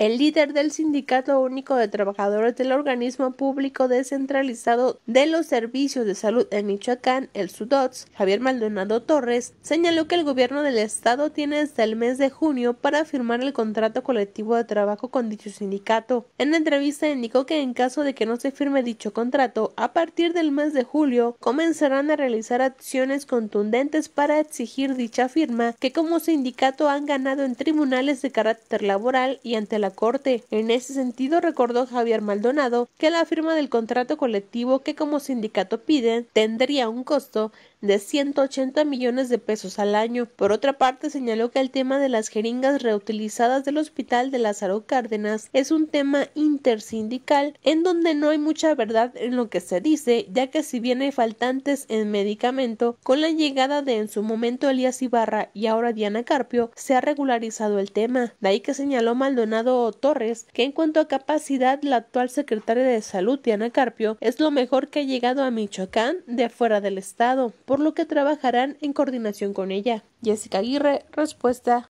el líder del Sindicato Único de Trabajadores del Organismo Público Descentralizado de los Servicios de Salud en Michoacán, el SUDOTS, Javier Maldonado Torres, señaló que el gobierno del estado tiene hasta el mes de junio para firmar el contrato colectivo de trabajo con dicho sindicato. En la entrevista indicó que en caso de que no se firme dicho contrato, a partir del mes de julio comenzarán a realizar acciones contundentes para exigir dicha firma que como sindicato han ganado en tribunales de carácter laboral y ante la Corte. En ese sentido, recordó Javier Maldonado que la firma del contrato colectivo que como sindicato piden tendría un costo de 180 millones de pesos al año. Por otra parte, señaló que el tema de las jeringas reutilizadas del Hospital de Lázaro Cárdenas es un tema intersindical en donde no hay mucha verdad en lo que se dice, ya que si bien hay faltantes en medicamento, con la llegada de en su momento Elías Ibarra y ahora Diana Carpio, se ha regularizado el tema. De ahí que señaló Maldonado Torres, que en cuanto a capacidad, la actual secretaria de Salud, Diana Carpio, es lo mejor que ha llegado a Michoacán de afuera del Estado, por lo que trabajarán en coordinación con ella. Jessica Aguirre, respuesta.